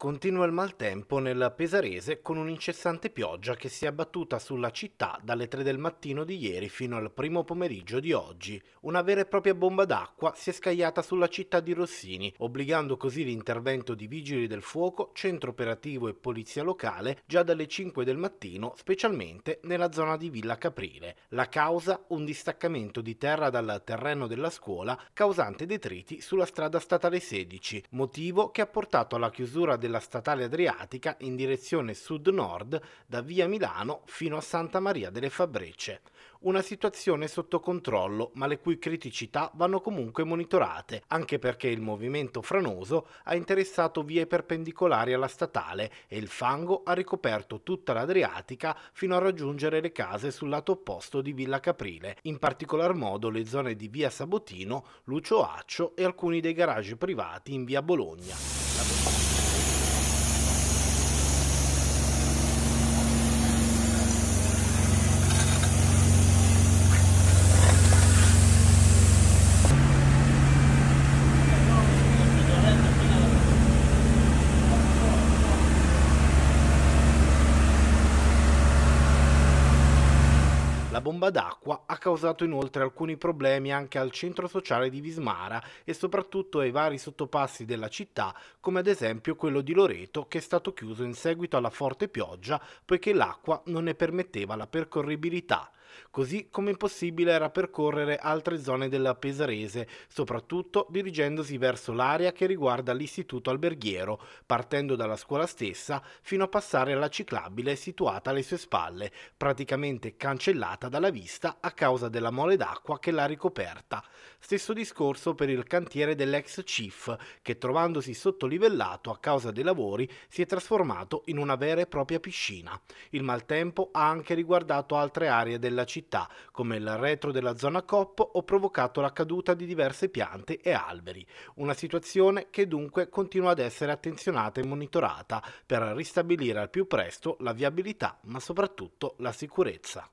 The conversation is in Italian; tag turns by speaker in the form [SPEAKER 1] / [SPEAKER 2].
[SPEAKER 1] Continua il maltempo nel Pesarese con un'incessante pioggia che si è abbattuta sulla città dalle 3 del mattino di ieri fino al primo pomeriggio di oggi. Una vera e propria bomba d'acqua si è scagliata sulla città di Rossini, obbligando così l'intervento di vigili del fuoco, centro operativo e polizia locale già dalle 5 del mattino, specialmente nella zona di Villa Caprile. La causa? Un distaccamento di terra dal terreno della scuola causante detriti sulla strada statale 16, motivo che ha portato alla chiusura del della statale Adriatica in direzione sud-nord da via Milano fino a Santa Maria delle Fabrece. Una situazione sotto controllo, ma le cui criticità vanno comunque monitorate, anche perché il movimento franoso ha interessato vie perpendicolari alla statale e il fango ha ricoperto tutta l'Adriatica fino a raggiungere le case sul lato opposto di Villa Caprile, in particolar modo le zone di via Sabotino, Lucio Accio e alcuni dei garage privati in via Bologna. La... La bomba d'acqua ha causato inoltre alcuni problemi anche al centro sociale di Vismara e soprattutto ai vari sottopassi della città, come ad esempio quello di Loreto che è stato chiuso in seguito alla forte pioggia poiché l'acqua non ne permetteva la percorribilità così come possibile era percorrere altre zone della Pesarese, soprattutto dirigendosi verso l'area che riguarda l'istituto alberghiero, partendo dalla scuola stessa fino a passare alla ciclabile situata alle sue spalle, praticamente cancellata dalla vista a causa della mole d'acqua che l'ha ricoperta. Stesso discorso per il cantiere dell'ex CIF, che trovandosi sottolivellato a causa dei lavori si è trasformato in una vera e propria piscina. Il maltempo ha anche riguardato altre aree della della città, come il retro della zona COP o provocato la caduta di diverse piante e alberi. Una situazione che dunque continua ad essere attenzionata e monitorata per ristabilire al più presto la viabilità, ma soprattutto la sicurezza.